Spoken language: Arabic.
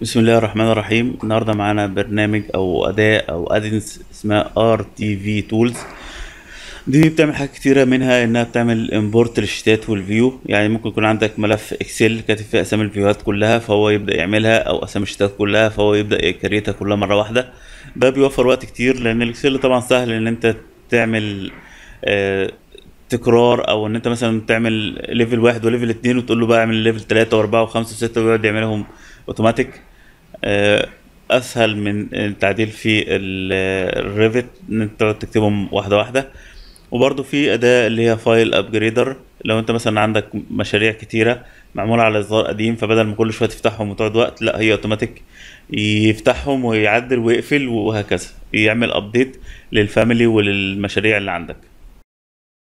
بسم الله الرحمن الرحيم النهارده معانا برنامج او اداه او ادنس اسمها ار تي في تولز دي بتعمل حاجات كتيره منها انها بتعمل امبورت للشتات والفيو يعني ممكن يكون عندك ملف اكسل كاتب فيه اسامي الفيوهات كلها فهو يبدا يعملها او اسامي الشتات كلها فهو يبدا يكريتها كلها مره واحده ده بيوفر وقت كتير لان الاكسل طبعا سهل ان انت تعمل آه تكرار او ان انت مثلا تعمل ليفل واحد وليفل اتنين وتقول له بقى اعمل ليفل تلاته واربعه وخمسه وسته ويقعد يعملهم اوتوماتيك آه، اسهل من التعديل في الريفت ان انت تقعد تكتبهم واحده واحده وبرده في اداه اللي هي فايل ابجريدر لو انت مثلا عندك مشاريع كتيره معموله على اصدار قديم فبدل ما كل شويه تفتحهم وتقعد وقت لا هي اوتوماتيك يفتحهم ويعدل ويقفل وهكذا يعمل ابديت للفاميلي وللمشاريع اللي عندك